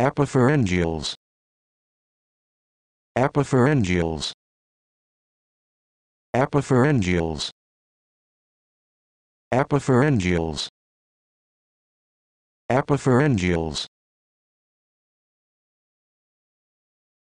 Apopharyngeals. Apopharyngeals. Apopharyngeals. Apopharyngeals. Apopharyngeals.